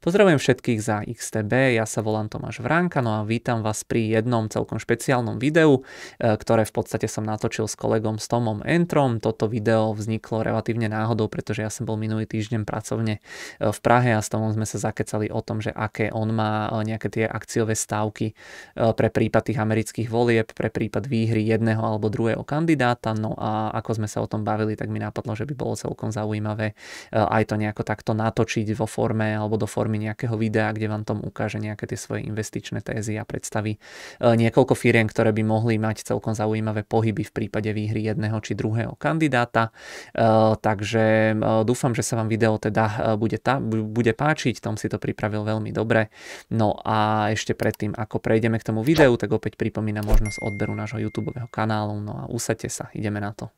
Pozdravujem všetkých za XTB, ja sa volám Tomáš Vránka, no a vítam vás pri jednom celkom špeciálnom videu, e, ktoré v podstate som natočil s kolegom s Tomom Entrom. Toto video vzniklo relatívne náhodou, pretože ja som bol minulý týždeň pracovne e, v Prahe a s Tomom sme sa zakecali o tom, že aké on má e, nejaké tie akciové stávky pre prípad tých amerických volieb, pre prípad výhry jedného alebo druhého kandidáta. No a ako sme sa o tom bavili, tak mi napadlo, že by bolo celkom zaujímavé aj to nejako takto natočiť vo forme alebo do formy formy nejakého videa, kde vám tom ukáže nejaké tie svoje investičné tézy a predstaví e, niekoľko firiem, ktoré by mohli mať celkom zaujímavé pohyby v prípade výhry jedného či druhého kandidáta. E, takže e, dúfam, že sa vám video teda bude, tá, bude páčiť, Tom si to pripravil veľmi dobre. No a ešte predtým, ako prejdeme k tomu videu, tak opäť pripomínam možnosť odberu nášho YouTube kanálu. No a usadte sa, ideme na to.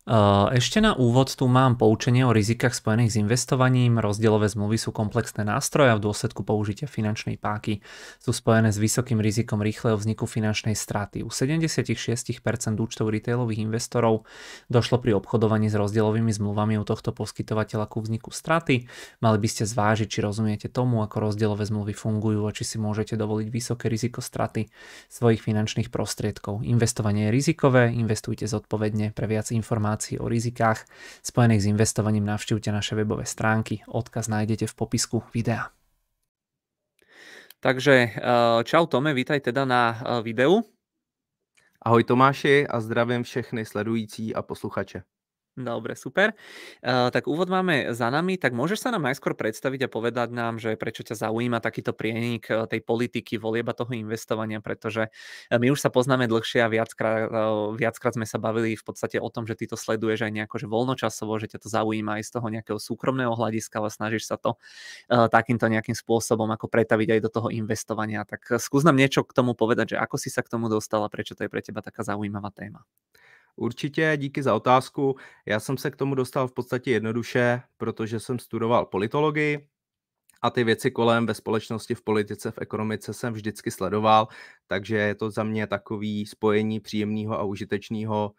Eh, Ešte na úvod tu mám poučenie o rizikách spojených s investovaním. Rozdielové zmluvy sú komplexné nástroje a v dôsledku použitia finančnej páky sú spojené s vysokým rizikom rýchleho vzniku finančnej straty. U 76% účtov retailových investorov došlo pri obchodovaní s rozdielovými zmluvami u tohto poskytovateľa ku vzniku straty. Mali by ste zvážiť, či rozumiete tomu, ako rozdielové zmluvy fungujú a či si môžete dovoliť vysoké riziko straty svojich finančných prostriedkov. Investovanie je rizikové, investujte zodpovedne pre viac informácií informácií o rizikách spojených s investovaním navštívte naše webové stránky. Odkaz nájdete v popisku videa. Takže eh, čau Tome, vítaj teda na eh, videu. Ahoj Tomáši a zdravím všechny sledující a posluchače. Dobre, super. Uh, tak úvod máme za nami, tak môžeš sa nám najskôr predstaviť a povedať nám, že prečo ťa zaujíma takýto prienik e, tej politiky, volieba toho investovania, pretože e, my už sa poznáme dlhšie a viackrát, e, viackrát sme sa bavili v podstate o tom, že ty to sleduješ aj nejako, že voľnočasovo, že ťa to zaujíma aj z toho nejakého súkromného hľadiska, a snažíš sa to uh, takýmto nejakým spôsobom ako pretaviť aj do toho investovania. Tak skús nám niečo k tomu povedať, že ako si sa k tomu dostala, prečo to je pre teba taká zaujímavá téma. Určitě, díky za otázku. Já jsem se k tomu dostal v podstatě jednoduše, protože jsem studoval politologii a ty věci kolem ve společnosti, v politice, v ekonomice jsem vždycky sledoval, takže je to za mě takový spojení příjemného a užitečného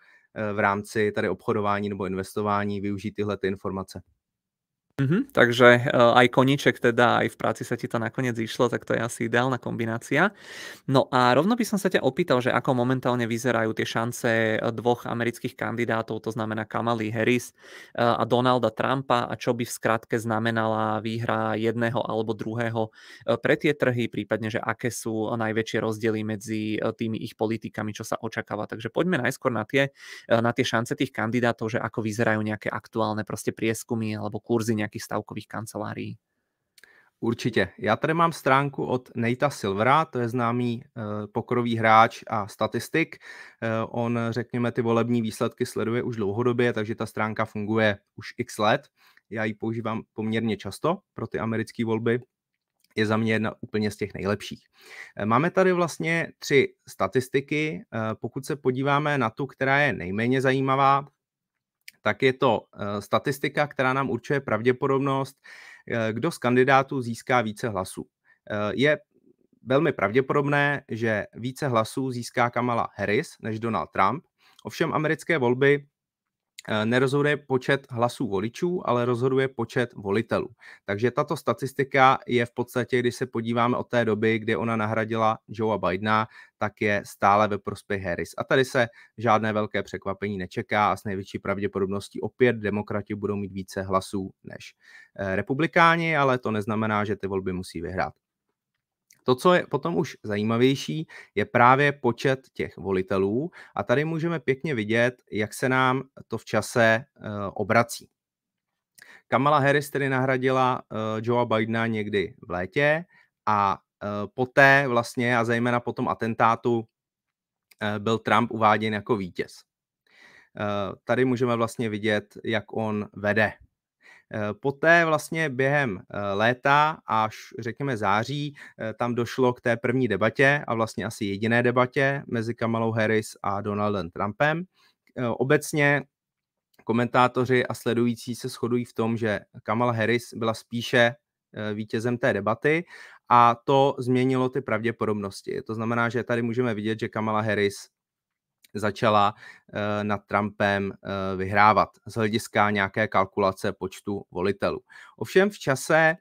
eh, v rámci tady obchodování nebo investování využít tyhle ty informace. Mm-hmm, takže uh, aj koníček teda, aj v práci sa ti to nakoniec išlo, tak to je asi ideálna kombinácia. No a rovno by som sa ťa opýtal, že ako momentálne vyzerajú tie šance eh, dvoch amerických kandidátov, to znamená Kamaly Harris uh, a Donalda Trumpa a čo by v skratke znamenala výhra jedného alebo druhého pre tie trhy, prípadne, že aké sú najväčšie rozdiely medzi tými ich politikami, čo sa očakáva. Takže poďme najskôr na tie, na tie šance tých kandidátov, že ako vyzerajú nejaké aktuálne proste prieskumy alebo kurzy nějakých stavkových kancelárií. Určitě. Já tady mám stránku od Nejta Silvera, to je známý eh, pokrový hráč a statistik. Eh, on, řekněme, ty volební výsledky sleduje už dlouhodobě, takže ta stránka funguje už x let. Já ji používám poměrně často pro ty americké volby. Je za mě jedna úplně z těch nejlepších. Eh, máme tady vlastně tři statistiky. Pokud se podíváme na tu, která je nejméně zajímavá, tak je to eh, statistika, která nám určuje pravděpodobnost, eh, kdo z kandidátů získá více hlasů. Eh, je velmi pravděpodobné, že více hlasů získá Kamala Harris než Donald Trump. Ovšem americké volby Eh, nerozhoduje počet hlasů voličů, ale rozhoduje počet volitelů. Takže tato statistika je v podstatě, když se podíváme od té doby, kdy ona nahradila Joea Bidena, tak je stále ve prospěch Harris. A tady se žádné velké překvapení nečeká a s největší pravděpodobností opět demokrati budou mít více hlasů než eh, republikáni, ale to neznamená, že ty volby musí vyhrát. To, co je potom už zajímavější, je právě počet těch volitelů a tady můžeme pěkně vidět, jak se nám to v čase eh, obrací. Kamala Harris tedy nahradila eh, Joea Bidena někdy v létě a eh, poté vlastně a zejména po tom atentátu byl Trump uváděn jako vítěz. Tady můžeme vlastně vidět, jak on vede Eh, poté vlastně během eh, léta až řekněme září eh, tam došlo k té první debatě a vlastně asi jediné debatě mezi Kamalou Harris a Donaldem Trumpem. Obecně komentátoři a sledující se shodují v tom, že Kamala Harris byla spíše vítězem té debaty a to změnilo ty pravděpodobnosti. To znamená, že tady můžeme vidět, že Kamala Harris začala eh, nad Trumpem eh, vyhrávat z hlediska nějaké kalkulace počtu volitelů. Ovšem v čase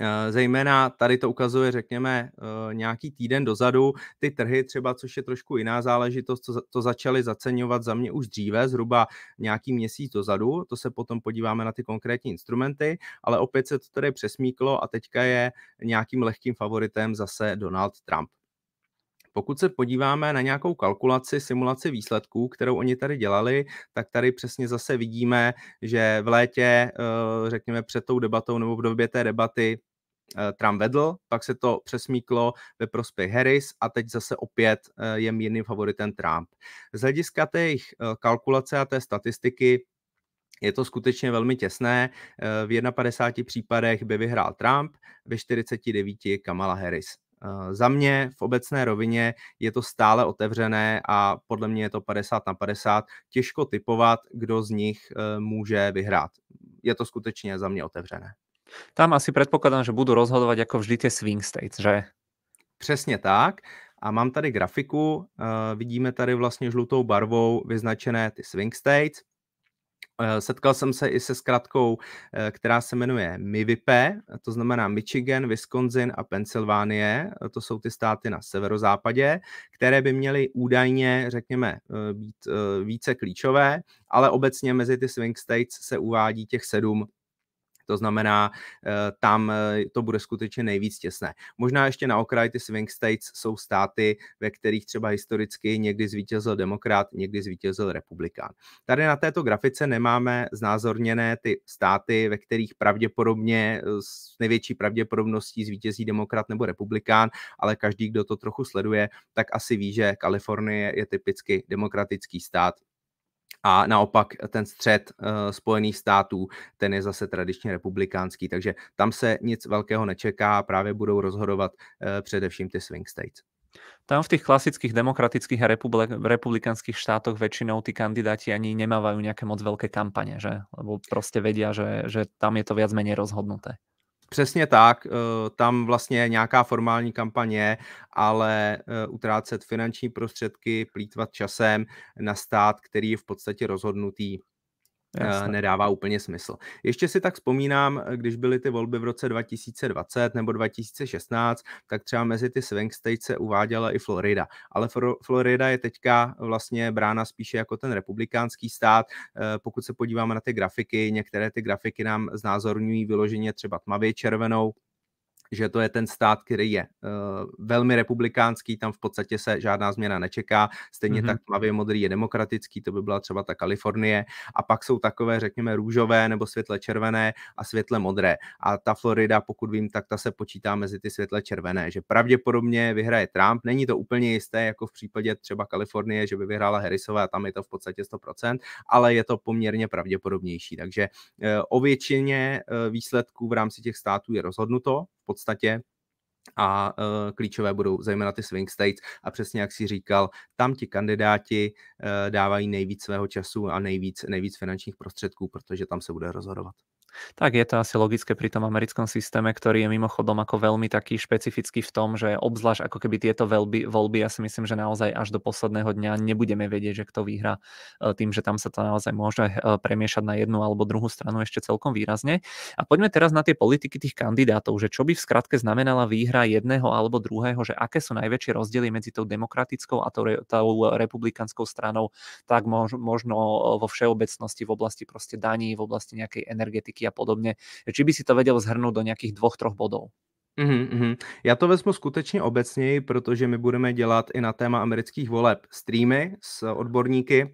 eh, Zejména tady to ukazuje, řekněme, nějaký týden dozadu. Ty trhy třeba, což je trošku jiná záležitost, to, začaly zaceňovat za mě už dříve, zhruba nějaký měsíc dozadu. To se potom podíváme na ty konkrétní instrumenty, ale opět se to tady přesmíklo a teďka je nějakým lehkým favoritem zase Donald Trump. Pokud se podíváme na nějakou kalkulaci, simulaci výsledků, kterou oni tady dělali, tak tady přesně zase vidíme, že v létě, eh, řekněme před tou debatou nebo v době té debaty, eh, Trump vedl, pak se to přesmíklo ve prospěch Harris a teď zase opět eh, je mírným favoritem Trump. Z hlediska té kalkulace a té statistiky je to skutečně velmi těsné. V 51 případech by vyhrál Trump, ve 49 Kamala Harris. Eh, za mě v obecné rovině je to stále otevřené a podle mě je to 50 na 50. Těžko typovat, kdo z nich eh, může vyhrát. Je to skutečně za mě otevřené. Tam asi předpokládám, že budu rozhodovat jako vždy ty swing states, že? Přesně tak. A mám tady grafiku, eh, vidíme tady vlastně žlutou barvou vyznačené ty swing states Eh, setkal jsem se i se zkratkou, eh, která se jmenuje MIVIPE, to znamená Michigan, Wisconsin a Pensylvánie. Eh, to jsou ty státy na severozápadě, které by měly údajně, řekněme, být více klíčové, ale obecně mezi ty swing states se uvádí těch sedm to znamená, eh, tam eh, to bude skutečně nejvíc těsné. Možná ještě na okraji ty swing states jsou státy, ve kterých třeba historicky někdy zvítězil demokrat, někdy zvítězil republikán. Tady na této grafice nemáme znázorněné ty státy, ve kterých pravděpodobně eh, s největší pravděpodobností zvítězí demokrat nebo republikán, ale každý, kdo to trochu sleduje, tak asi ví, že Kalifornie je typicky demokratický stát, a naopak ten střed eh, Spojených států, ten je zase tradičně republikánský, takže tam se nic velkého nečeká, právě budou rozhodovat eh, především ty swing states. Tam v tých klasických demokratických a republik štátoch väčšinou tí kandidáti ani nemávajú nejaké moc veľké kampane, že? Lebo proste vedia, že, že tam je to viac menej rozhodnuté. Přesně tak, eh, tam vlastně nějaká formální kampaně, ale eh, utrácet finanční prostředky, plítvat časem na stát, který je v podstatě rozhodnutý Jasne. Eh, nedává úplně smysl. Ještě si tak vzpomínám, eh, když byly ty volby v roce 2020 nebo 2016, tak třeba mezi ty swing states se uváděla i Florida. Ale Florida je teďka vlastně brána spíše jako ten republikánský stát. Eh, pokud se podíváme na ty grafiky, některé ty grafiky nám znázorňují vyloženě třeba tmavě červenou, že to je ten stát, který je uh, velmi republikánský, tam v podstatě se žádná změna nečeká, stejně mm-hmm. tak tmavě modrý je demokratický, to by byla třeba ta Kalifornie, a pak jsou takové, řekněme, růžové nebo světle červené a světle modré. A ta Florida, pokud vím, tak ta se počítá mezi ty světle červené, že pravděpodobně vyhraje Trump. Není to úplně jisté, jako v případě třeba Kalifornie, že by vyhrála Harrisová, tam je to v podstatě 100%, ale je to poměrně pravděpodobnější. Takže uh, o většině uh, výsledků v rámci těch států je rozhodnuto, podstatě a uh, klíčové budou zejména ty swing states a přesně jak si říkal, tam ti kandidáti uh, dávají nejvíc svého času a nejvíc, nejvíc finančních prostředků, protože tam se bude rozhodovat. Tak je to asi logické pri tom americkom systéme, ktorý je mimochodom ako veľmi taký špecifický v tom, že obzvlášť ako keby tieto veľby, voľby, ja si myslím, že naozaj až do posledného dňa nebudeme vedieť, že kto vyhrá e, tým, že tam sa to naozaj môže e, premiešať na jednu alebo druhú stranu ešte celkom výrazne. A poďme teraz na tie politiky tých kandidátov, že čo by v skratke znamenala výhra jedného alebo druhého, že aké sú najväčšie rozdiely medzi tou demokratickou a tou, tou republikanskou stranou, tak možno e, vo všeobecnosti v oblasti proste daní, v oblasti nejakej energetiky politiky a podobně. Či by si to vedel zhrnout do nějakých dvoch, troch bodů? Mm-hmm. Já to vezmu skutečně obecněji, protože my budeme dělat i na téma amerických voleb streamy s odborníky,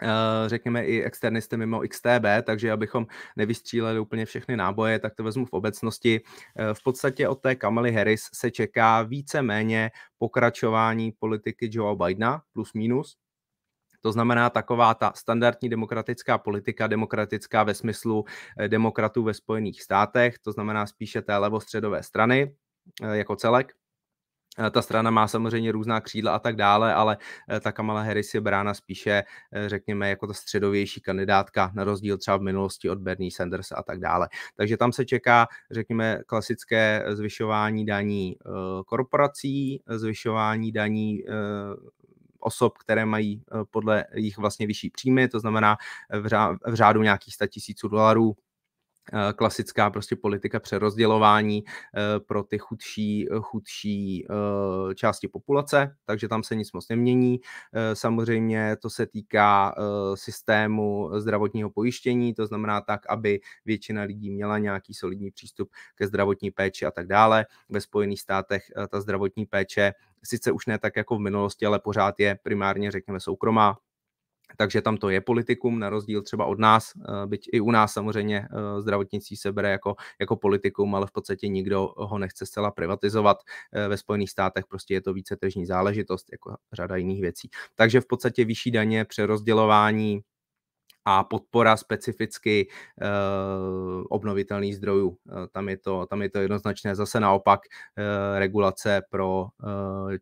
eh, řekněme i externisty mimo XTB, takže abychom nevystříleli úplně všechny náboje, tak to vezmu v obecnosti. Eh, v podstatě od té Kamely Harris se čeká více-méně pokračování politiky Joea Bidena, plus minus, to znamená taková ta standardní demokratická politika, demokratická ve smyslu eh, demokratů ve Spojených státech, to znamená spíše té levostředové strany eh, jako celek, eh, ta strana má samozřejmě různá křídla a tak dále, ale ta Kamala Harris je brána spíše, řekněme, jako ta středovější kandidátka, na rozdíl třeba v minulosti od Bernie Sanders a tak dále. Takže tam se čeká, řekněme, klasické zvyšování daní korporací, zvyšování daní osob, které mají eh, podle jich vlastně vyšší příjmy, to znamená eh, v řádu nějakých 100 tisíců dolarů Eh, klasická prostě politika přerozdělování eh, pro ty chudší, chudší eh, části populace, takže tam se nic moc nemění. Samozřejmě to se týká systému zdravotního pojištění, to znamená tak, aby většina lidí měla nějaký solidní přístup ke zdravotní péči a tak dále. Ve Spojených státech ta zdravotní péče sice už ne tak jako v minulosti, ale pořád je primárně, řekněme, soukromá, takže tam to je politikum, na rozdíl třeba od nás, eh, byť i u nás samozřejmě eh, zdravotnictví se bere jako, jako politikum, ale v podstatě nikdo ho nechce zcela privatizovat. Eh, ve Spojených státech prostě je to více tržní záležitost, jako řada jiných věcí. Takže v podstatě vyšší daně, přerozdělování a podpora specificky eh, obnovitelných zdrojů. Eh, tam, je to, tam je to jednoznačné. Zase naopak eh, regulace pro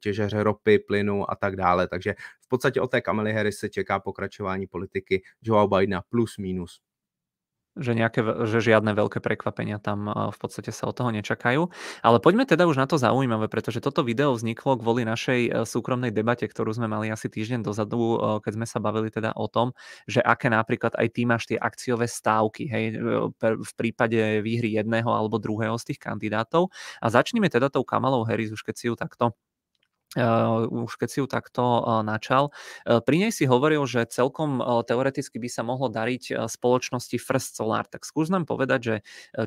těžeře ropy, plynu a tak dále. Takže v podstatě o té Kamely Harris se čeká pokračování politiky Joe Bidena plus minus že, nejaké, že žiadne veľké prekvapenia tam eh, v podstate sa od toho nečakajú. Ale poďme teda už na to zaujímavé, pretože toto video vzniklo kvôli našej eh, súkromnej debate, ktorú sme mali asi týždeň dozadu, eh, keď sme sa bavili teda o tom, že aké napríklad aj ty máš tie akciové stávky hej, v prípade výhry jedného alebo druhého z tých kandidátov. A začneme teda tou Kamalou Harris, už keď si ju takto Ehm, už keď si ju takto ehm, načal. Ehm, pri nej si hovoril, že celkom teoreticky by sa mohlo dariť spoločnosti First Solar. Tak skús nám povedať, že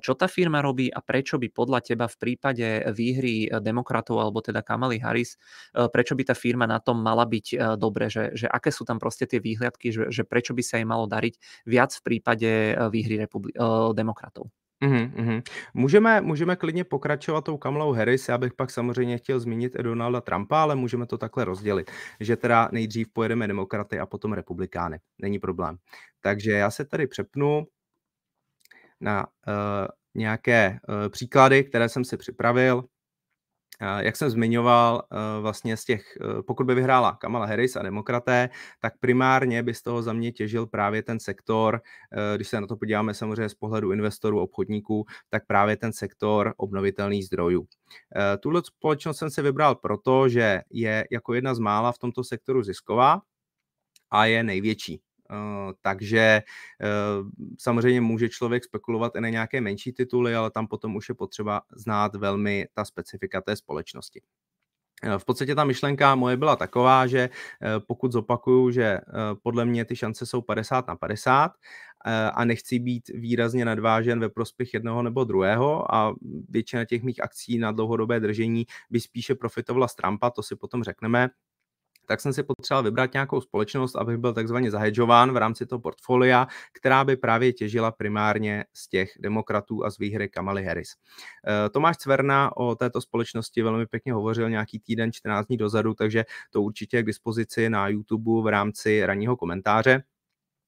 čo tá firma robí a prečo by podľa teba v prípade výhry demokratov alebo teda Kamaly Harris, prečo by tá firma na tom mala byť dobre, že, že aké sú tam proste tie výhľadky, že, že prečo by sa jej malo dariť viac v prípade výhry republi- demokratov? Mhm, hmm Můžeme, můžeme klidně pokračovat tou Kamlou Harris, já bych pak samozřejmě chtěl zmínit i Donalda Trumpa, ale můžeme to takhle rozdělit, že teda nejdřív pojedeme demokraty a potom republikány, není problém. Takže já se tady přepnu na uh, nějaké uh, příklady, které jsem si připravil jak jsem zmiňoval, eh, vlastně z těch, eh, pokud by vyhrála Kamala Harris a demokraté, tak primárně by z toho za mě těžil právě ten sektor, eh, když se na to podíváme samozřejmě z pohledu investorů, obchodníků, tak právě ten sektor obnovitelných zdrojů. Tuhle společnost jsem si vybral proto, že je jako jedna z mála v tomto sektoru zisková, a je největší. Eh, takže eh, samozřejmě může člověk spekulovat i na nějaké menší tituly, ale tam potom už je potřeba znát velmi ta specifika té společnosti. Eh, v podstatě ta myšlenka moje byla taková, že pokud zopakuju, že podle mě ty šance jsou 50 na 50 a nechci být výrazně nadvážen ve prospěch jednoho nebo druhého a většina těch mých akcí na dlouhodobé držení by spíše profitovala z Trumpa, to si potom řekneme, tak jsem si potřeboval vybrat nějakou společnost, abych byl takzvaně zahedžován v rámci toho portfolia, která by právě těžila primárně z těch demokratů a z výhry Kamaly Harris. Eh, Tomáš Cverna o této společnosti velmi pěkně hovořil nějaký týden, 14 dní dozadu, takže to určitě je k dispozici na YouTube v rámci ranního komentáře.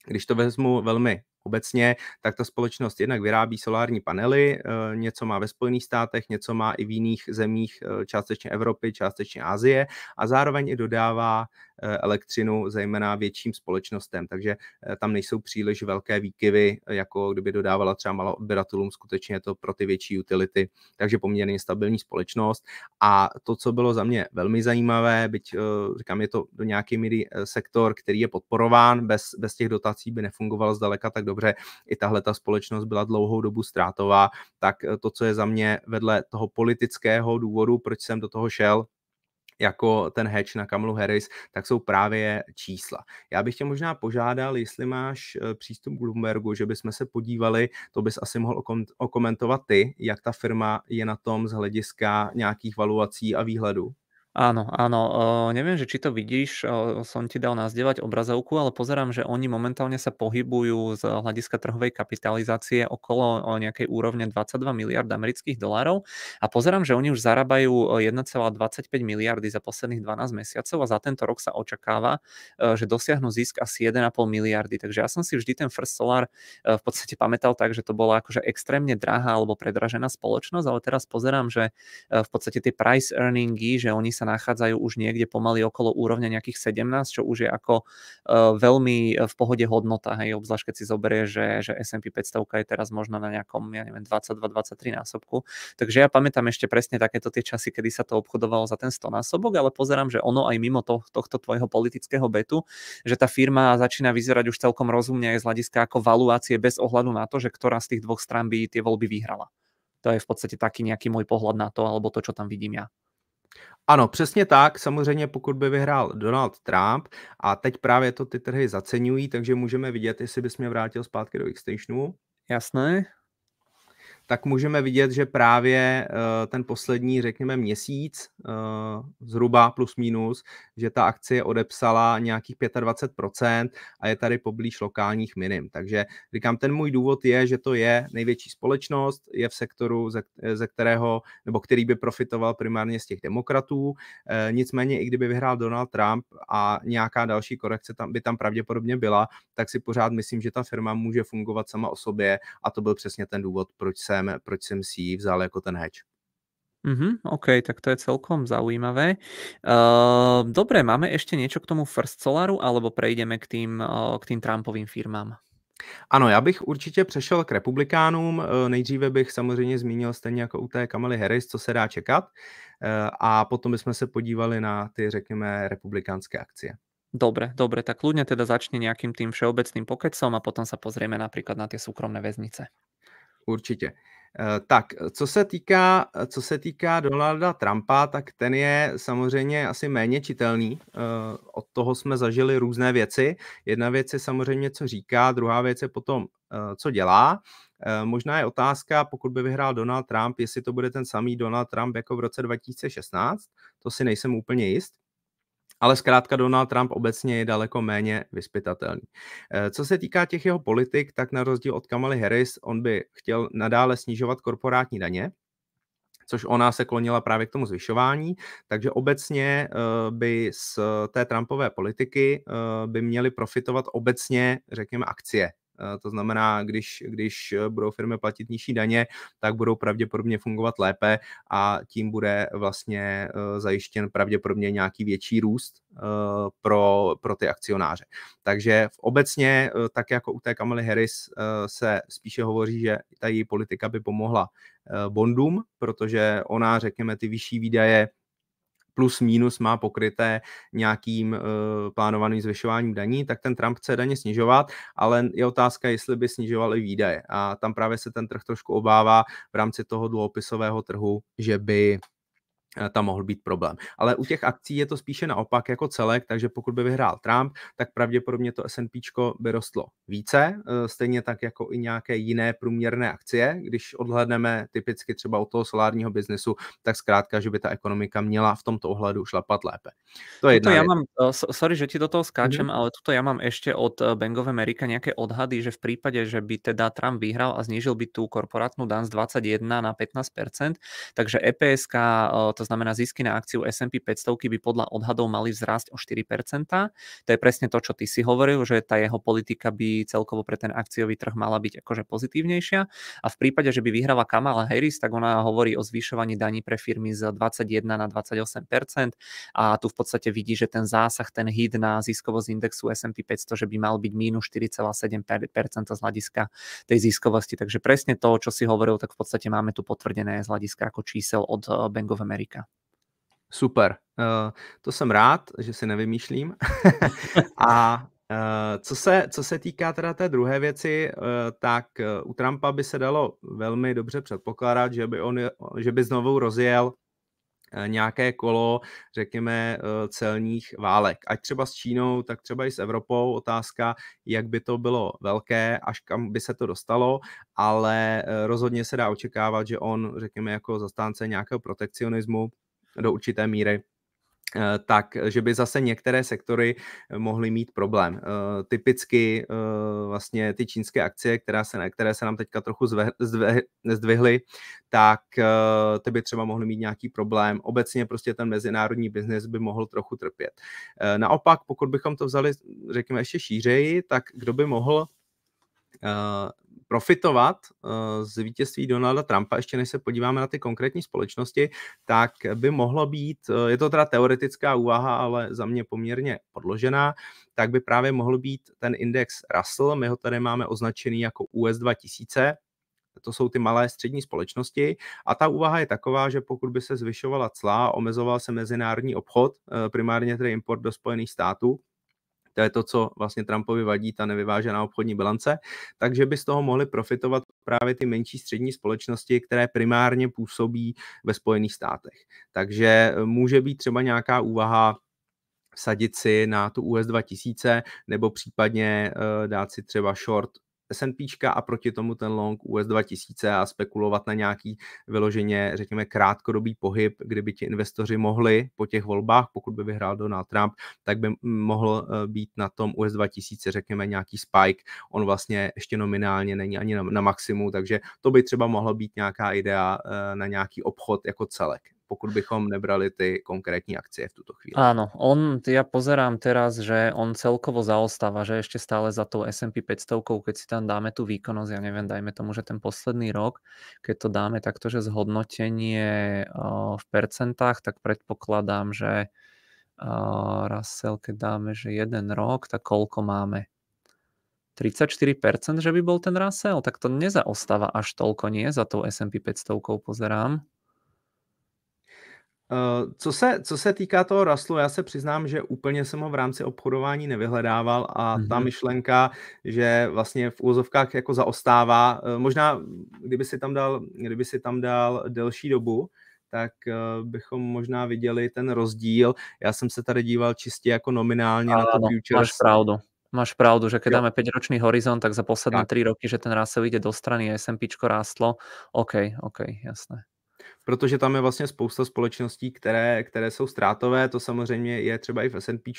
Když to vezmu velmi obecně, tak ta společnost jednak vyrábí solární panely, eh, něco má ve Spojených státech, něco má i v jiných zemích, eh, částečně Evropy, částečně Asie a zároveň i dodává eh, elektřinu zejména větším společnostem, takže tam nejsou příliš velké výkyvy, jako kdyby dodávala třeba malo odběratelům, skutečně je to pro ty větší utility, takže poměrně stabilní společnost. A to, co bylo za mě velmi zajímavé, byť říkám, je to do nějaký míry sektor, který je podporován, bez, bez těch dotací by nefungoval zdaleka tak dobře, dobře, i tahle ta společnost byla dlouhou dobu ztrátová, tak eh, to, co je za mě vedle toho politického důvodu, proč jsem do toho šel, jako ten hedge na kamlu Harris, tak jsou právě čísla. Já bych tě možná požádal, jestli máš eh, přístup k Bloombergu, že bychom se podívali, to bys asi mohl okomentovat ty, jak ta firma je na tom z hlediska nějakých valuací a výhledu. Áno, áno. O, neviem, že či to vidíš, o, som ti dal nazdieľať obrazovku, ale pozerám, že oni momentálne sa pohybujú z hľadiska trhovej kapitalizácie okolo o, nejakej úrovne 22 miliard amerických dolárov a pozerám, že oni už zarábajú 1,25 miliardy za posledných 12 mesiacov a za tento rok sa očakáva, že dosiahnu zisk asi 1,5 miliardy. Takže ja som si vždy ten First Solar v podstate pamätal tak, že to bola akože extrémne drahá alebo predražená spoločnosť, ale teraz pozerám, že v podstate tie price earningy, že oni sa sa nachádzajú už niekde pomaly okolo úrovne nejakých 17, čo už je ako e, veľmi e, v pohode hodnota, hej, obzvlášť keď si zoberie, že, že S&P 500 je teraz možno na nejakom, ja neviem, 22-23 násobku. Takže ja pamätám ešte presne takéto tie časy, kedy sa to obchodovalo za ten 100 násobok, ale pozerám, že ono aj mimo to, tohto tvojho politického betu, že tá firma začína vyzerať už celkom rozumne aj z hľadiska ako valuácie bez ohľadu na to, že ktorá z tých dvoch strán by tie voľby vyhrala. To je v podstate taký nejaký môj pohľad na to, alebo to, čo tam vidím ja. Ano, přesně tak. Samozřejmě, pokud by vyhrál Donald Trump, a teď právě to ty trhy zaceňují, takže můžeme vidět, jestli bys mě vrátil zpátky do X-Stationu. Jasné tak můžeme vidět, že právě eh, ten poslední, řekněme, měsíc, eh, zhruba plus minus, že ta akcie odepsala nějakých 25% a je tady poblíž lokálních minim. Takže říkám, ten můj důvod je, že to je největší společnost, je v sektoru, ze kterého, nebo který by profitoval primárně z těch demokratů. Eh, nicméně, i kdyby vyhrál Donald Trump a nějaká další korekce tam by tam pravděpodobně byla, tak si pořád myslím, že ta firma může fungovat sama o sobě a to byl přesně ten důvod, proč se jsem, proč jsem si ji vzal jako ten hedge. Mm-hmm, OK, tak to je celkom zaujímavé. Uh, ehm, dobre, máme ještě něco k tomu First Solaru, alebo prejdeme k tým, uh, k tým Trumpovým firmám? Ano, já bych určitě přešel k republikánům. Eh, nejdříve bych samozřejmě zmínil stejně jako u té Kamely Harris, co se dá čekat. Eh, a potom bychom se podívali na ty, řekněme, republikánské akcie. Dobre, dobre, tak kľudne teda začne nejakým tým všeobecným pokecom a potom sa pozrieme napríklad na tie súkromné väznice. Určitě. Eh, tak, co se týká, co se týká Donalda Trumpa, tak ten je samozřejmě asi méně čitelný. Eh, od toho jsme zažili různé věci. Jedna věc je samozřejmě, co říká, druhá věc je potom, eh, co dělá. Možná je otázka, pokud by vyhrál Donald Trump, jestli to bude ten samý Donald Trump jako v roce 2016. To si nejsem úplně jist ale zkrátka Donald Trump obecně je daleko méně vyspytatelný. Eh, co se týká těch jeho politik, tak na rozdíl od Kamaly Harris, on by chtěl nadále snižovat korporátní daně, což ona se klonila právě k tomu zvyšování, takže obecně eh, by z té Trumpové politiky eh, by měly profitovat obecně, řekněme, akcie Eh, to znamená, když, když eh, budou firmy platit nižší daně, tak budou pravděpodobně fungovat lépe a tím bude vlastně eh, zajištěn pravděpodobně nějaký větší růst pro, pro ty akcionáře. Takže v obecně, tak jako u té Kamaly Harris, se spíše hovoří, že ta její politika by pomohla bondům, protože ona, řekněme, ty vyšší výdaje plus minus má pokryté nějakým uh, plánovaným zvyšováním daní, tak ten Trump chce daně snižovat, ale je otázka, jestli by snižoval i výdaje. A tam právě se ten trh trošku obává v rámci toho dluhopisového trhu, že by Eh, tam mohl být problém. Ale u těch akcí je to spíše naopak jako celek, takže pokud by vyhrál Trump, tak pravděpodobně to S&P by rostlo více, eh, stejně tak jako i nějaké jiné průměrné akcie. Když odhledneme typicky třeba od toho solárního biznesu, tak zkrátka, že by ta ekonomika měla v tomto ohledu šlapat lépe. To je jedna já mám, eh, sorry, že ti do toho mhm. skáčem, mm-hmm. ale tuto já mám ještě od Bank of America nějaké odhady, že v případě, že by teda Trump vyhrál a znížil by tu korporátnu dan z 21 na 15%, takže EPSK, to to znamená zisky na akciu S&P 500 by podľa odhadov mali vzrásť o 4%. To je presne to, čo ty si hovoril, že ta jeho politika by celkovo pre ten akciový trh mala byť akože pozitívnejšia. A v prípade, že by vyhrala Kamala Harris, tak ona hovorí o zvyšovaní daní pre firmy z 21 na 28% a tu v podstate vidí, že ten zásah, ten hit na ziskovosť indexu S&P 500, že by mal byť minus 4,7% z hľadiska tej ziskovosti. Takže presne to, čo si hovoril, tak v podstate máme tu potvrdené z hľadiska ako čísel od eh, Bank of America teďka. Super. Uh, to jsem rád, že si nevymýšlím. a Uh, co se, co se týká teda té druhé věci, uh, tak uh, u Trumpa by se dalo velmi dobře předpokládat, že by, on, že by znovu rozjel Eh, nějaké kolo, řekněme, eh, celních válek. Ať třeba s Čínou, tak třeba i s Evropou. Otázka, jak by to bylo velké, až kam by se to dostalo, ale eh, rozhodně se dá očekávat, že on, řekněme, jako zastánce nějakého protekcionismu do určité míry Eh, tak, že by zase některé sektory eh, mohly mít problém. Eh, typicky vlastně ty čínské akcie, která se, které se nám teďka trochu zve, zdvihly, tak ty by třeba mohly mít nějaký problém. Obecně prostě ten mezinárodní biznis by mohl trochu trpět. Naopak, pokud bychom to vzali, řekněme, ještě šířeji, tak kdo by mohl profitovat eh, z vítězství Donalda Trumpa, ještě než se podíváme na ty konkrétní společnosti, tak by mohlo být, eh, je to teda teoretická úvaha, ale za mě poměrně podložená, tak by právě mohl být ten index Russell, my ho tady máme označený jako US 2000, to jsou ty malé střední společnosti. A ta úvaha je taková, že pokud by se zvyšovala cla, omezoval se mezinárodní obchod, eh, primárně tedy import do Spojených států, to je to, co vlastně Trumpovi vadí, ta nevyvážená obchodní bilance. Takže by z toho mohly profitovat právě ty menší střední společnosti, které primárně působí ve Spojených státech. Takže eh, může být třeba nějaká úvaha sadit si na tu US 2000 nebo případně eh, dát si třeba short s&P a proti tomu ten long US 2000 a spekulovat na nějaký vyloženě, řekněme, krátkodobý pohyb, kdyby ti investoři mohli po těch volbách, pokud by vyhrál Donald Trump, tak by mohl eh, být na tom US 2000, řekněme, nějaký spike. On vlastně ještě nominálně není ani na, na maximu, takže to by třeba mohlo být nějaká idea eh, na nějaký obchod jako celek pokud bychom nebrali ty konkrétní akcie v tuto chvíli. Ano, on, já pozerám teraz, že on celkovo zaostává, že ještě stále za tou S&P 500, keď si tam dáme tu výkonnost, já nevím dajme tomu, že ten posledný rok, keď to dáme takto, že zhodnotenie v percentách, tak predpokladám, že Russell, keď dáme, že jeden rok, tak koľko máme? 34%, že by bol ten Russell, tak to nezaostáva až toľko, nie? Za tou S&P 500 pozerám. Eh, co se, co se týká toho raslu, já se přiznám, že úplně jsem ho v rámci obchodování nevyhledával a mm-hmm. ta mhm. myšlenka, že vlastně v úzovkách jako zaostává, eh, možná kdyby si tam dal, kdyby si tam dal delší dobu, tak eh, bychom možná viděli ten rozdíl. Já jsem se tady díval čistě jako nominálně ano, na to futures. Máš pravdu. Máš pravdu, že keď jo. dáme 5-ročný horizont, tak za posledné 3 roky, že ten rasel ide do strany, S&P rástlo. OK, OK, jasné protože tam je vlastně spousta společností, které, které jsou ztrátové, to samozřejmě je třeba i v S&P,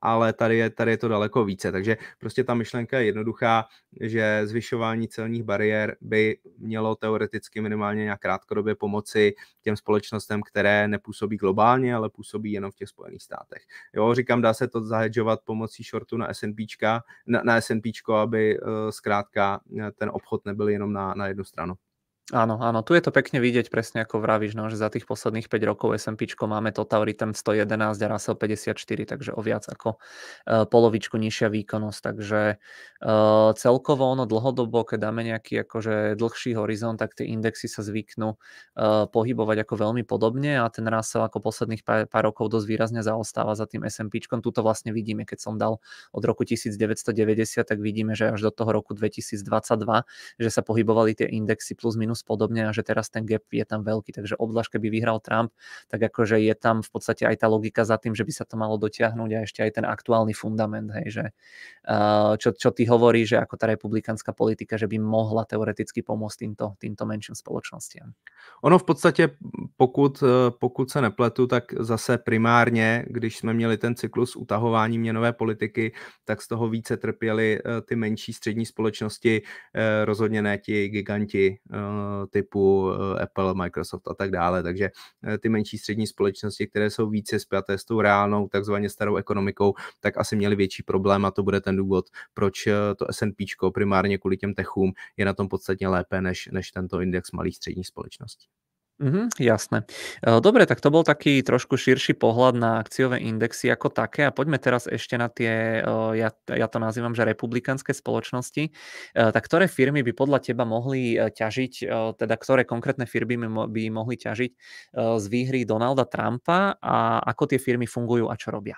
ale tady je, tady je to daleko více, takže prostě ta myšlenka je jednoduchá, že zvyšování celních bariér by mělo teoreticky minimálně nějak krátkodobě pomoci těm společnostem, které nepůsobí globálně, ale působí jenom v těch Spojených státech. Jo, říkám, dá se to zahedžovat pomocí shortu na S&P, na, na S&P, aby eh, zkrátka eh, ten obchod nebyl jenom na, na jednu stranu. Áno, áno, tu je to pekne vidieť presne ako vravíš, no, že za tých posledných 5 rokov S&P máme total return 111 a Russell 54, takže o viac ako uh, polovičku nižšia výkonnosť, takže uh, celkovo ono dlhodobo, keď dáme nejaký akože dlhší horizont, tak tie indexy sa zvyknú uh, pohybovať ako veľmi podobne a ten Russell ako posledných pár, pár rokov dosť výrazne zaostáva za tým S&P, tu to vlastne vidíme, keď som dal od roku 1990, tak vidíme, že až do toho roku 2022, že sa pohybovali tie indexy plus minus dosť podobne a že teraz ten gap je tam veľký, takže obzvlášť keby vyhral Trump, tak akože je tam v podstate aj tá logika za tým, že by sa to malo dotiahnuť a ešte aj ten aktuálny fundament, hej, že čo, čo ty hovoríš, že ako tá republikánska politika, že by mohla teoreticky pomôcť týmto, týmto menším spoločnostiam. Ono v podstatě, pokud, e, pokud se nepletu, tak zase primárně, když jsme měli ten cyklus utahování měnové politiky, tak z toho více trpěly e, ty menší střední společnosti, e, rozhodně ne ti giganti typu eh, Apple, Microsoft a tak dále. Takže eh, ty menší střední společnosti, které jsou více spjaté s tou reálnou, takzvaně starou ekonomikou, tak asi měly větší problém a to bude ten důvod, proč eh, to S&P primárně kvůli těm techům je na tom podstatně lépe než, než tento index malých středních společností. -hmm, jasné. E, dobre, tak to bol taký trošku širší pohľad na akciové indexy ako také a poďme teraz ešte na tie, e, ja, ja to nazývam, že republikánske spoločnosti. E, tak ktoré firmy by podľa teba mohli ťažiť, teda ktoré konkrétne firmy by mohli ťažiť z výhry Donalda Trumpa a ako tie firmy fungujú a čo robia?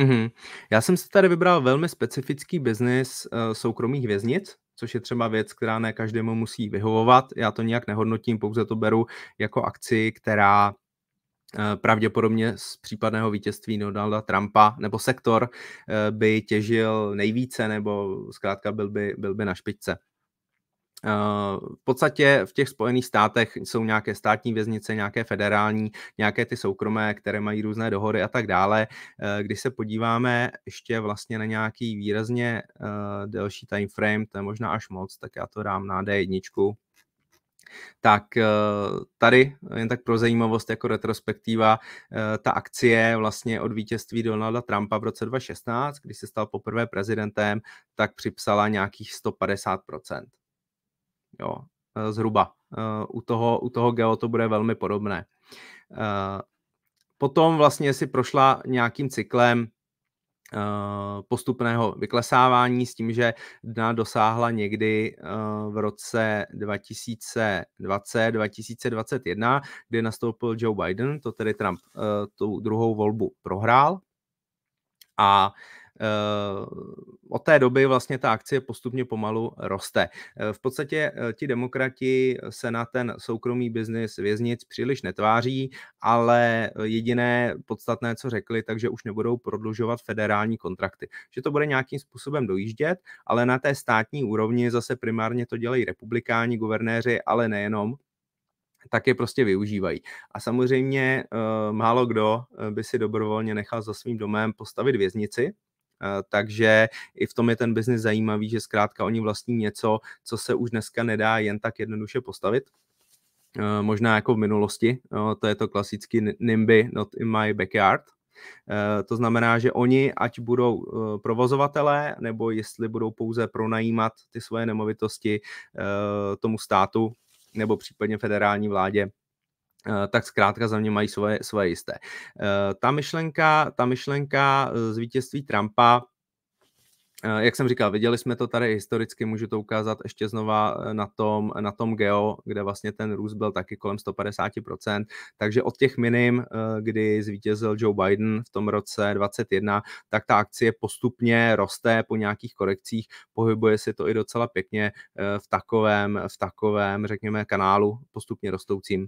Mm-hmm. Já jsem si tady vybral velmi specifický biznis uh, soukromých věznic, což je třeba věc, která ne každému musí vyhovovat. Já to nijak nehodnotím, pouze to beru jako akci, která eh, pravděpodobně z případného vítězství Donalda Trumpa nebo sektor eh, by těžil nejvíce nebo zkrátka byl by, byl by na špičce. Eh, v podstatě v těch Spojených státech jsou nějaké státní věznice, nějaké federální, nějaké ty soukromé, které mají různé dohody a tak dále. Eh, když se podíváme ještě vlastně na nějaký výrazně eh, delší time frame, to je možná až moc, tak já to dám na D1, tak tady, jen tak pro zajímavost jako retrospektiva, ta akcie vlastně od vítězství Donalda Trumpa v roce 2016, když se stal poprvé prezidentem, tak připsala nějakých 150% jo, e, zhruba. E, u toho, u toho Geo to bude velmi podobné. E, potom vlastně si prošla nějakým cyklem postupného vyklesávání s tím, že dna dosáhla někdy v roce 2020-2021, kdy nastoupil Joe Biden, to tedy Trump tu druhou volbu prohrál a uh, Eh, od té doby vlastně ta akcie postupně pomalu roste. Eh, v podstatě eh, ti demokrati se na ten soukromý biznis věznic příliš netváří, ale jediné podstatné, co řekli, takže už nebudou prodlužovat federální kontrakty. Že to bude nějakým způsobem dojíždět, ale na té státní úrovni zase primárně to dělají republikáni, guvernéři, ale nejenom tak je prostě využívají. A samozřejmě málo kdo by si dobrovolně nechal za svým domem postavit věznici, Eh, takže i v tom je ten biznis zajímavý, že zkrátka oni vlastní něco, co se už dneska nedá jen tak jednoduše postavit eh, možná jako v minulosti, to je to klasický NIMBY, not in my backyard, eh, to znamená, že oni, ať budou provozovatelé, nebo jestli budou pouze pronajímat ty svoje nemovitosti tomu státu nebo případně federální vládě, Eh, tak zkrátka za mě mají svoje, svoje jisté. Eh, ta myšlenka, ta myšlenka eh, z vítězství Trumpa jak jsem říkal, viděli jsme to tady historicky, můžu to ukázat ještě znova na tom, na tom geo, kde vlastně ten růst byl taky kolem 150%, takže od těch minim, kdy zvítězil Joe Biden v tom roce 21, tak ta akcie postupně roste po nějakých korekcích, pohybuje se to i docela pěkně v takovém, v takovém, řekněme, kanálu postupně rostoucím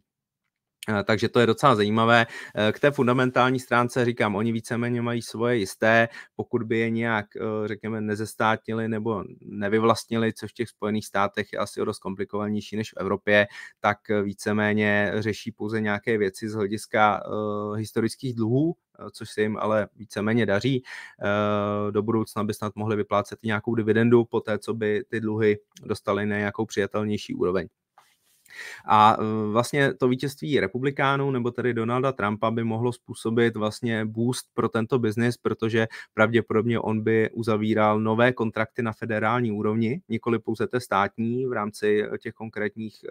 Eh, takže to je docela zajímavé. Eh, k té fundamentální stránce říkám, oni víceméně mají svoje jisté, pokud by je nějak, eh, řekněme, nezestátnili nebo nevyvlastnili, což v těch Spojených státech je asi dost komplikovanější než v Evropě, tak víceméně řeší pouze nějaké věci z hlediska historických dluhů, což se jim ale víceméně daří. Do budoucna by snad mohli vyplácet nějakou dividendu po té, co by ty dluhy dostaly na nějakou přijatelnější úroveň. A e, vlastně to vítězství republikánů nebo tedy Donalda Trumpa by mohlo způsobit vlastně boost pro tento biznis, protože pravděpodobně on by uzavíral nové kontrakty na federální úrovni, nikoli pouze té státní v rámci e, těch konkrétních e,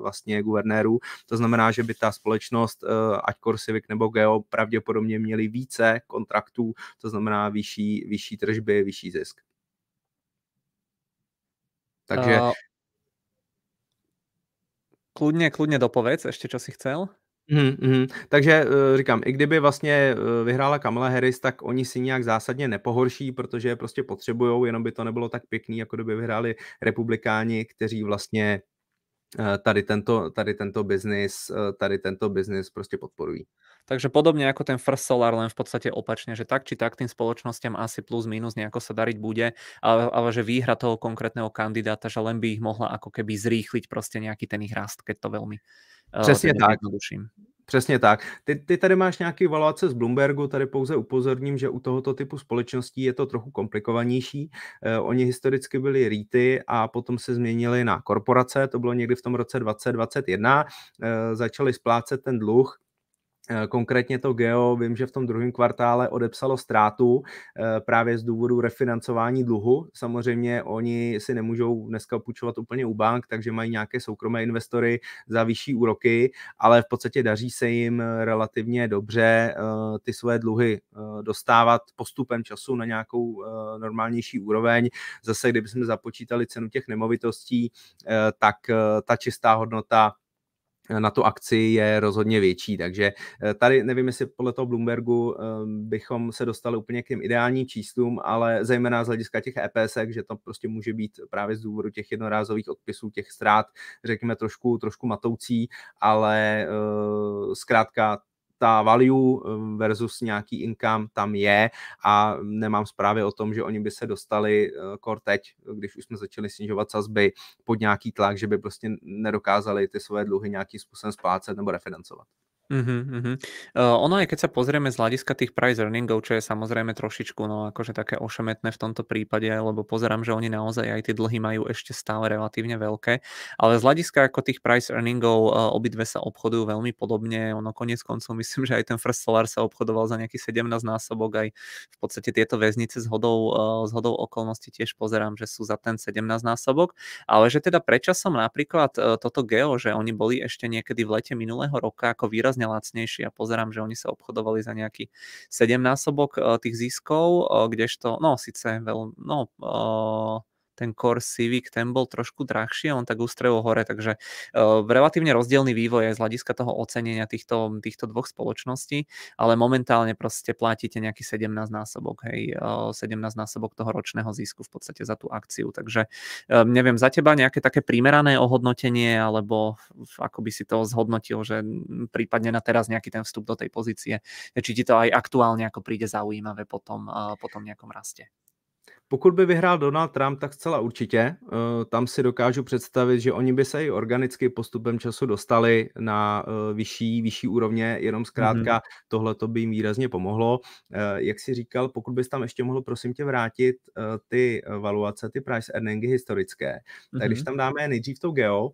vlastně guvernérů. To znamená, že by ta společnost, ať Corsivic nebo Geo, pravděpodobně měli více kontraktů, to znamená vyšší, vyšší tržby, vyšší zisk. Takže Kludně, kludně dopověc ještě, co si chcel. Mm-hmm. Takže eh, říkám, i kdyby vlastně eh, vyhrála Kamala Harris, tak oni si nějak zásadně nepohorší, protože je prostě potřebujou, jenom by to nebylo tak pěkný, jako kdyby vyhráli republikáni, kteří vlastně Eh, tady tento, tady tento biznis, eh, tady tento biznis prostě podporují. Takže podobne ako ten First Solar, len v podstate opačne, že tak či tak tým spoločnosťam asi plus minus nejako sa dariť bude, ale, ale že výhra toho konkrétneho kandidáta, že len by ich mohla ako keby zrýchliť proste nejaký ten ich rast, keď to veľmi eh, Přesně tak. Přesně tak. Ty, ty tady máš nějaký valuace z Bloombergu, tady pouze upozorním, že u tohoto typu společností je to trochu komplikovanější. Eh, oni historicky byli rýty a potom se změnili na korporace, to bylo někdy v tom roce 2021, eh, začali splácet ten dluh Eh, konkrétně to Geo, vím, že v tom druhém kvartále odepsalo ztrátu eh, právě z důvodu refinancování dluhu. Samozřejmě oni si nemůžou dneska půjčovat úplně u bank, takže mají nějaké soukromé investory za vyšší úroky, ale v podstatě daří se jim eh, relativně dobře ty své dluhy dostávat postupem času na nějakou normálnější úroveň. Zase, kdybychom započítali cenu těch nemovitostí, tak ta čistá hodnota na tu akci je rozhodně větší. Takže eh, tady nevím, jestli podle toho Bloombergu eh, bychom se dostali úplně k těm ideálním číslům, ale zejména z hlediska těch EPS, že to prostě může být právě z důvodu těch jednorázových odpisů, těch ztrát, řekněme trošku, trošku matoucí, ale eh, zkrátka ta value eh, versus nějaký income tam je a nemám zprávy o tom, že oni by se dostali eh, kor teď, když už jsme začali snižovat sazby pod nějaký tlak, že by prostě nedokázali ty své dluhy nějakým způsobem splácet nebo refinancovat uh -huh. Uh, eh, ono aj keď sa pozrieme z hľadiska tých price earningov, čo je samozrejme trošičku no akože také ošemetné v tomto prípade, lebo pozerám, že oni naozaj aj tie dlhy majú ešte stále relatívne veľké, ale z hľadiska ako tých price earningov uh, obidve sa obchodujú veľmi podobne, ono konec koncov myslím, že aj ten First Solar sa obchodoval za nejaký 17 násobok, aj v podstate tieto väznice s hodou, uh, eh, s hodou okolností tiež pozerám, že sú za ten 17 násobok, ale že teda prečasom napríklad uh, toto geo, že oni boli ešte niekedy v lete minulého roka ako výraz výrazne lacnejší a ja pozerám, že oni sa obchodovali za nejaký 7 násobok eh, tých ziskov, eh, kdežto, no síce veľ, no, eh, ten Core Civic, ten bol trošku drahší, on tak ústrel hore, takže uh, relatívne rozdielný vývoj aj z hľadiska toho ocenenia týchto, týchto dvoch spoločností, ale momentálne proste platíte nejaký 17 násobok, hej, uh, e, 17 násobok toho ročného zisku v podstate za tú akciu, takže um, neviem, za teba nejaké také primerané ohodnotenie, alebo ako by si to zhodnotil, že prípadne na teraz nejaký ten vstup do tej pozície, či ti to aj aktuálne ako príde zaujímavé potom, uh, potom nejakom raste. Pokud by vyhrál Donald Trump, tak zcela určitě. Eh, tam si dokážu představit, že oni by se i organicky postupem času dostali na eh, vyšší, vyšší úrovně, jenom zkrátka mm-hmm. tohle to by jim výrazně pomohlo. Eh, jak si říkal, pokud bys tam ještě mohl, prosím tě, vrátit ty valuace, ty price earningy historické, mm-hmm. tak když mhm. tam dáme nejdřív to geo,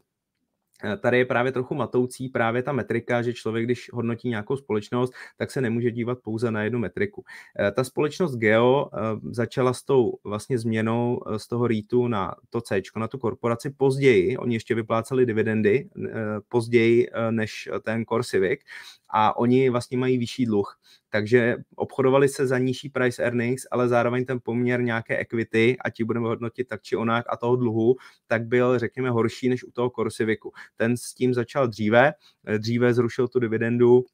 Eh, tady je právě trochu matoucí právě ta metrika, že člověk, když hodnotí nějakou společnost, tak se nemůže dívat pouze na jednu metriku. Eh, ta společnost Geo eh, začala s tou vlastně změnou z toho REITu na to C, na tu korporaci později, oni ještě vypláceli dividendy později než ten Corsivic a oni vlastně mají vyšší dluh takže obchodovali se za nižší price earnings, ale zároveň ten poměr nějaké equity, a ti budeme hodnotit tak či onak a toho dluhu, tak byl, řekněme, horší než u toho Corsiviku. Ten s tím začal dříve, dříve zrušil tu dividendu,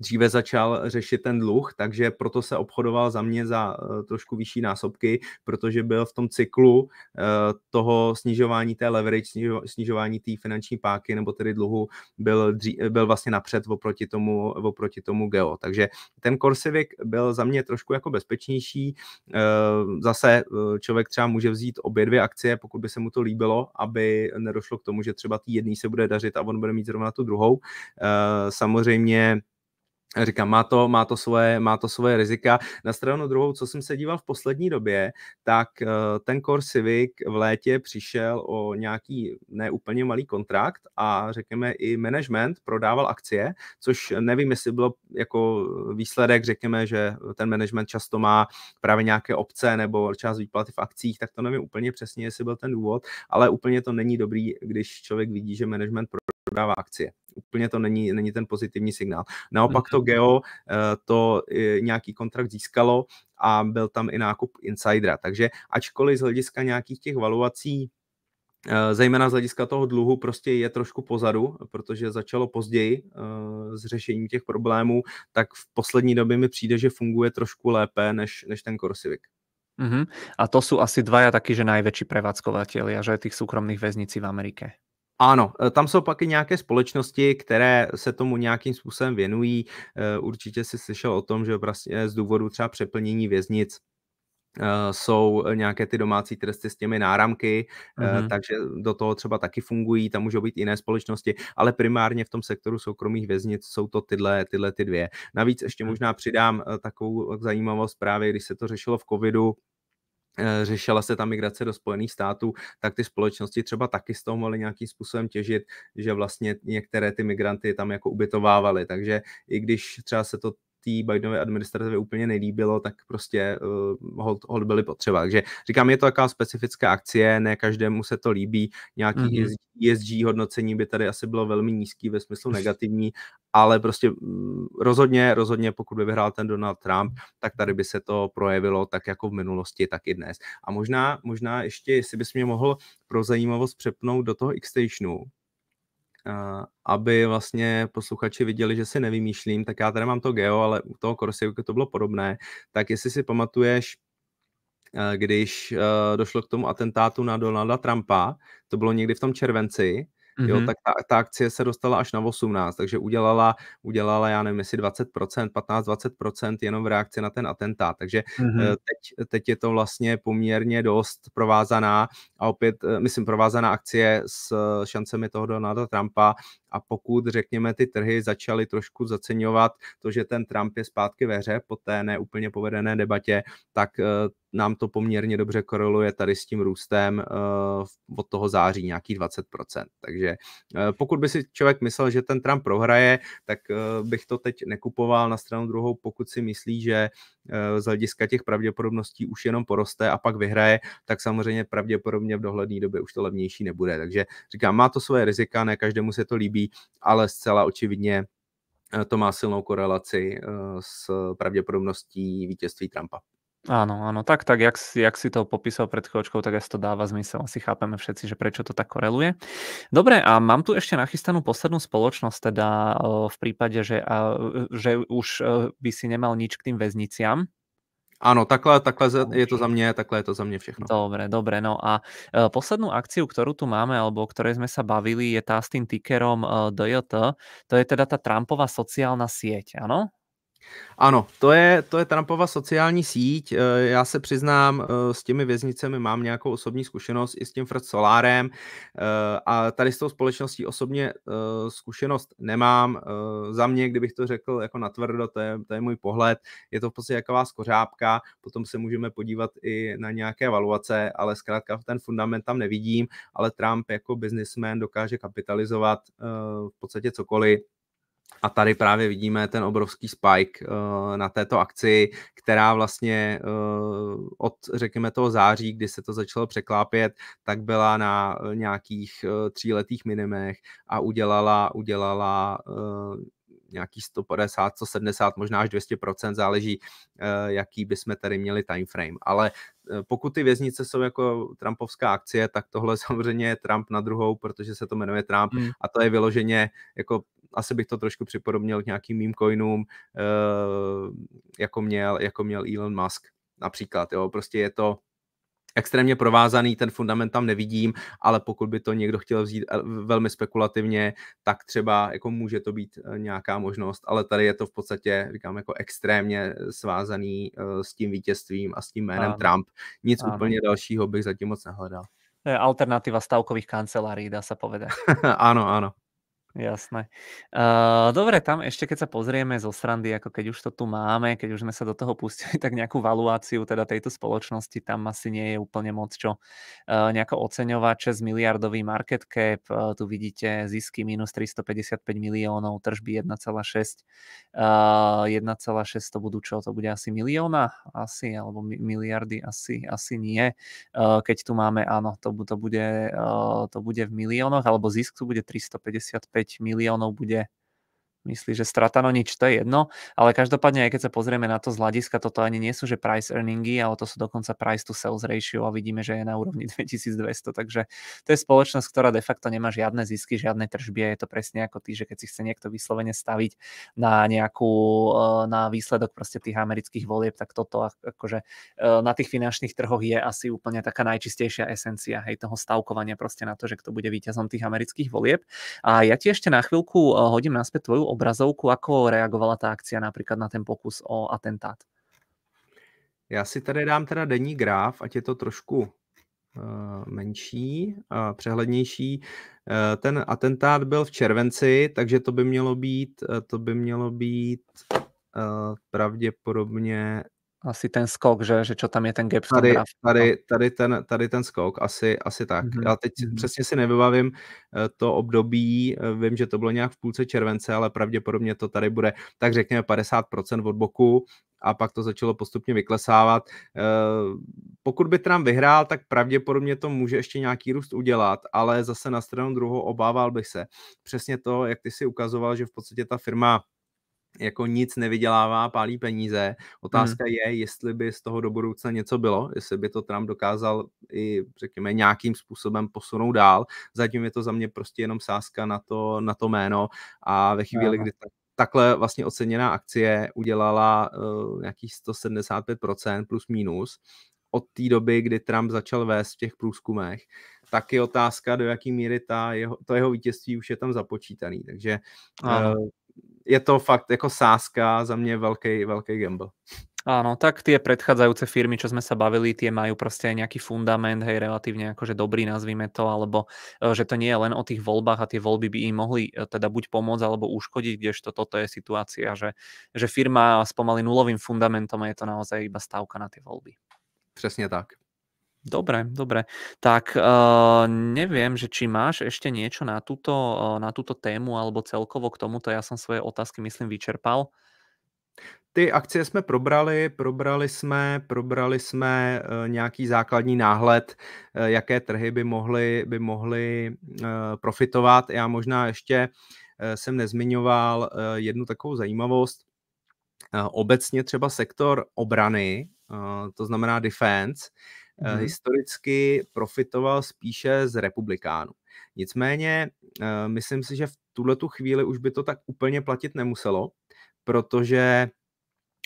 dříve začal řešit ten dluh, takže proto se obchodoval za mě za eh, trošku vyšší násobky, protože byl v tom cyklu eh, toho snižování té leverage, snižování té finanční páky nebo tedy dluhu byl, dří, byl vlastně napřed oproti tomu, oproti tomu geo. Takže ten Corsivic byl za mě trošku jako bezpečnější. Eh, zase člověk třeba může vzít obě dvě akcie, pokud by se mu to líbilo, aby nedošlo k tomu, že třeba tý jedný se bude dařit a on bude mít zrovna tu druhou. Samozřejmě Říkám, má to, má, to svoje, má to svoje rizika. Na stranu druhou, co jsem se díval v poslední době, tak eh, ten Core Civic v létě přišel o nějaký neúplně malý kontrakt a řekněme i management prodával akcie, což nevím, jestli bylo jako výsledek, řekněme, že ten management často má právě nějaké obce nebo část výplaty v akcích, tak to nevím úplně přesně, jestli byl ten důvod, ale úplně to není dobrý, když člověk vidí, že management prodává akcie úplně to není, není ten pozitivní signál. Naopak to Geo eh, to eh, nějaký kontrakt získalo a byl tam i nákup insidera. Takže ačkoliv z hlediska nějakých těch valuací eh, zejména z hlediska toho dluhu prostě je trošku pozadu, protože začalo později s řešením těch problémů, tak v poslední době mi přijde, že funguje trošku lépe než, než ten Korsivik. Uh mhm. -huh. A to jsou asi já taky, že největší a že těch súkromných věznicí v Americe ano, e, tam jsou pak i nějaké společnosti, které se tomu nějakým způsobem věnují. E, určitě si slyšel o tom, že vlastně z důvodu třeba přeplnění věznic e, jsou nějaké ty domácí tresty s těmi náramky, mm-hmm. takže do toho třeba taky fungují, tam můžou být jiné společnosti, ale primárně v tom sektoru soukromých věznic jsou to tyhle, tyhle ty dvě. Navíc ještě mhm. možná přidám takovou zajímavost právě, když se to řešilo v covidu, Eh, řešila se ta migrace do Spojených států, tak ty společnosti třeba taky z toho mohly nějakým způsobem těžit, že vlastně některé ty migranty tam jako ubytovávaly. Takže i když třeba se to té Bidenové administrativy úplně nelíbilo, tak prostě uh, hold, hold byly potřeba. Takže říkám, je to taková specifická akcie, ne každému se to líbí, nějaký mm-hmm. ESG hodnocení by tady asi bylo velmi nízký ve smyslu negativní, ale prostě mm, rozhodně, rozhodně pokud by vyhrál ten Donald Trump, tak tady by se to projevilo tak jako v minulosti, tak i dnes. A možná, možná ještě, jestli bys mě mohl pro zajímavost přepnout do toho X-Stationu, Eh, aby vlastně posluchači viděli, že si nevymýšlím, tak já tady mám to geo, ale u toho Corsairku to bylo podobné, tak jestli si pamatuješ, eh, když eh, došlo k tomu atentátu na Donalda Trumpa, to bylo někdy v tom červenci, mm-hmm. jo, tak ta, ta akcie se dostala až na 18, takže udělala, udělala já nevím, jestli 20%, 15-20% jenom v reakci na ten atentát, takže mm-hmm. Eh, teď, teď je to vlastně poměrně dost provázaná a opět, eh, myslím, provázaná akcie s eh, šancemi toho Donalda Trumpa a pokud, řekněme, ty trhy začaly trošku zaceňovat to, že ten Trump je zpátky ve hře po té neúplně povedené debatě, tak eh, nám to poměrně dobře koreluje tady s tím růstem eh, od toho září nějakých 20%. Takže eh, pokud by si člověk myslel, že ten Trump prohraje, tak bych to teď nekupoval na stranu druhou, pokud si myslí, že z hlediska těch pravděpodobností už jenom poroste a pak vyhraje, tak samozřejmě pravděpodobně v dohledné době už to levnější nebude. Takže říkám, má to svoje rizika, ne každému se to líbí, líbí, ale zcela očividně eh, to má silnou korelaci eh, s pravděpodobností vítězství Trumpa. Ano, ano, tak, tak, jak, jak si to popísal před chvíľočkou, tak to dává zmysel. Asi chápeme všetci, že prečo to tak koreluje. Dobré, a mám tu ještě nachystanou poslednú spoločnosť, teda eh, v prípade, že, že už by si nemal nič k tým väzniciam, Áno, takhle, takhle je to za mě, takhle je to za mě všechno. Dobre, dobre, no a e, poslednú akciu, ktorú tu máme, alebo o ktorej sme sa bavili, je tá s tým tickerom e, DJT, to je teda tá Trumpova sociálna sieť, áno? Ano, to je, to je Trumpova sociální síť. Eh, já se přiznám, eh, s těmi věznicemi mám nějakou osobní zkušenost i s tím Fred Solárem eh, a tady s tou společností osobně zkušenost nemám. Za mě, kdybych to řekl jako natvrdo, to je, to je můj pohled. Je to v podstatě jaková skořápka, potom se můžeme podívat i na nějaké valuace, ale zkrátka ten fundament tam nevidím, ale Trump jako businessman dokáže kapitalizovat v podstatě cokoliv a tady právě vidíme ten obrovský spike uh, na této akci, která vlastně uh, od, řekněme, toho září, kdy se to začalo překlápět, tak byla na eh, nějakých uh, tříletých minimech a udělala, udělala nějaký 150, 170, možná až 200%, záleží, eh, jaký bychom tady měli time frame. Ale eh, pokud ty věznice jsou jako Trumpovská akcie, tak tohle samozřejmě je Trump na druhou, protože se to jmenuje Trump mm. a to je vyloženě jako asi bych to trošku připodobnil k nějakým mým coinům, eh, jako měl, jako měl Elon Musk například, jo, prostě je to extrémně provázaný, ten fundament tam nevidím, ale pokud by to někdo chtěl vzít eh, velmi spekulativně, tak třeba jako může to být eh, nějaká možnost, ale tady je to v podstatě, říkám, jako extrémně eh, svázaný s tím vítězstvím a s tím jménem ano. Trump. Nic ano. úplně dalšího bych zatím moc nehledal. Alternativa stavkových kancelárií, dá se povedat. ano, ano. Jasné. Uh, dobre, tam ešte keď sa pozrieme zo srandy, ako keď už to tu máme, keď už sme sa do toho pustili, tak nejakú valuáciu teda tejto spoločnosti tam asi nie je úplne moc čo uh, nejako oceňovať. 6 miliardový market cap, uh, tu vidíte zisky minus 355 miliónov, tržby 1,6. Uh, 1,6 to budú čo? To bude asi milióna? Asi, alebo miliardy? Asi, asi nie. Uh, keď tu máme, áno, to, to, bude, uh, to bude v miliónoch, alebo zisk tu bude 355 miliónov bude myslí, že strata, no nič, to je jedno, ale každopádne, aj keď sa pozrieme na to z hľadiska, toto ani nie sú, že price earningy, ale to sú dokonca price to sales ratio a vidíme, že je na úrovni 2200, takže to je spoločnosť, ktorá de facto nemá žiadne zisky, žiadne tržby je to presne ako ty, že keď si chce niekto vyslovene staviť na nejakú, e, na výsledok proste tých amerických volieb, tak toto akože e, na tých finančných trhoch je asi úplne taká najčistejšia esencia, hej, toho stavkovania proste na to, že kto bude víťazom tých amerických volieb. A ja ti ešte na chvíľku e, hodím naspäť tvoju obrazovku, ako reagovala ta akcia například na ten pokus o atentát? Já si tady dám teda denní graf, ať je to trošku eh, menší, a přehlednější. Eh, ten atentát byl v červenci, takže to by mělo být, eh, to by mělo být pravděpodobně asi ten skok, že, že čo tam je ten gap v tady, no. Tady, tady, ten, tady ten skok, asi, asi tak. Mm-hmm. Já teď mm-hmm. přesně si nevybavím eh, to období, eh, vím, že to bylo nějak v půlce července, ale pravděpodobně to tady bude tak řekněme 50% od boku a pak to začalo postupně vyklesávat. Eh, pokud by Trump vyhrál, tak pravděpodobně to může ještě nějaký růst udělat, ale zase na stranu druhou obával bych se. Přesně to, jak ty si ukazoval, že v podstatě ta firma jako nic nevydělává, pálí peníze. Hmm. Otázka hmm. je, jestli by z toho do budoucna něco bylo, jestli by to Trump dokázal i, řekněme, nějakým způsobem posunout dál. Zatím je to za mě prostě jenom sázka na to, na to jméno a ve chvíli, kdy ta, takhle vlastně oceněná akcie udělala uh, nějakých 175% plus minus od té doby, kdy Trump začal vést v těch průzkumech, tak je otázka, do jaké míry ta jeho, to jeho vítězství už je tam započítaný. Takže uh, je to fakt jako sázka za mě velký, velký gamble. Áno, tak tie predchádzajúce firmy, čo sme sa bavili, tie majú proste aj nejaký fundament, hej, relatívne akože dobrý, nazvíme to, alebo e, že to nie je len o tých voľbách a tie voľby by im mohli e, teda buď pomôcť, alebo uškodiť, kdežto toto je situácia, že, že firma s pomaly nulovým fundamentom a je to naozaj iba stavka na tie voľby. Přesně tak. Dobre, dobre. Tak uh, neviem, že či máš ešte niečo na túto, uh, na túto tému alebo celkovo k tomuto. Ja som svoje otázky, myslím, vyčerpal. Ty akcie jsme probrali, probrali jsme, probrali jsme eh, nějaký základní náhled, jaké trhy by mohly, by mohly profitovat. Já možná ještě jsem nezmiňoval jednu takovou zajímavost. Obecně třeba sektor obrany, to znamená defense, hmm. historicky profitoval spíše z republikánů. Nicméně, eh, myslím si, že v tuhle tu chvíli už by to tak úplně platit nemuselo, protože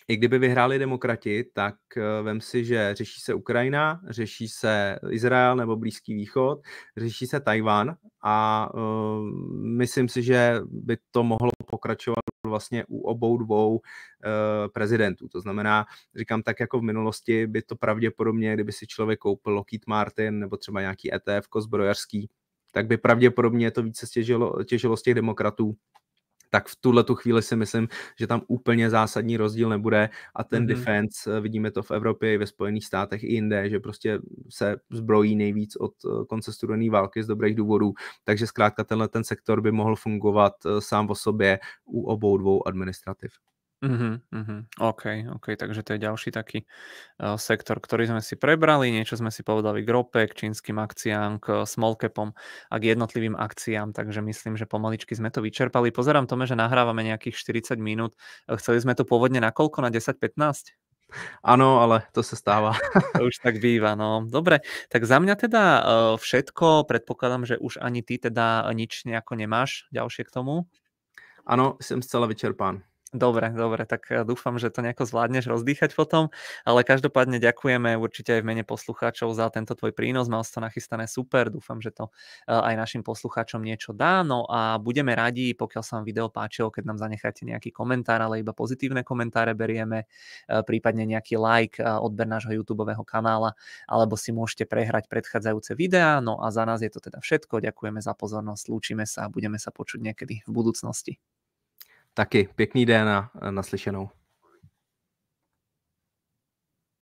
i kdyby vyhráli demokrati, tak eh, vem si, že řeší se Ukrajina, řeší se Izrael nebo Blízký východ, řeší se Tajvan a uh, myslím si, že by to mohlo pokračovat vlastně u obou dvou eh, prezidentů. To znamená, říkám, tak jako v minulosti by to pravděpodobně, kdyby si člověk koupil Lockheed Martin nebo třeba nějaký ETF zbrojařský, tak by pravděpodobně to více stěžilo, těžilo z těch demokratů, tak v tuhle tu chvíli si myslím, že tam úplně zásadní rozdíl nebude a ten mm-hmm. defense, eh, vidíme to v Evropě i ve Spojených státech i jinde, že prostě se zbrojí nejvíc od eh, konce studené války z dobrých důvodů, takže zkrátka tenhle ten sektor by mohl fungovat eh, sám o sobě u obou dvou administrativ. Uh-huh, uh-huh. OK, OK, takže to je ďalší taký uh, sektor, ktorý sme si prebrali, niečo sme si povedali k rope, k čínskym akciám, k small capom a k jednotlivým akciám, takže myslím, že pomaličky sme to vyčerpali. Pozerám tome, že nahrávame nejakých 40 minút. Eh, chceli sme to pôvodne na koľko? Na 10-15? Ano, ale to se stává. to už tak bývá, no. Dobre, tak za mňa teda uh, všetko. Predpokladám, že už ani ty teda nič nejako nemáš ďalšie k tomu. Ano, jsem zcela vyčerpán. Dobre, dobre, tak eh, dúfam, že to nejako zvládneš rozdýchať potom, ale každopádne ďakujeme určite aj v mene poslucháčov za tento tvoj prínos, mal si to nachystané super, dúfam, že to eh, aj našim poslucháčom niečo dá, no a budeme radi, pokiaľ sa vám video páčilo, keď nám zanecháte nejaký komentár, ale iba pozitívne komentáre berieme, eh, prípadne nejaký like, odber nášho YouTube kanála, alebo si môžete prehrať predchádzajúce videá, no a za nás je to teda všetko, ďakujeme za pozornosť, lúčime sa a budeme sa počuť niekedy v budúcnosti. Taky pěkný den a naslyšenou.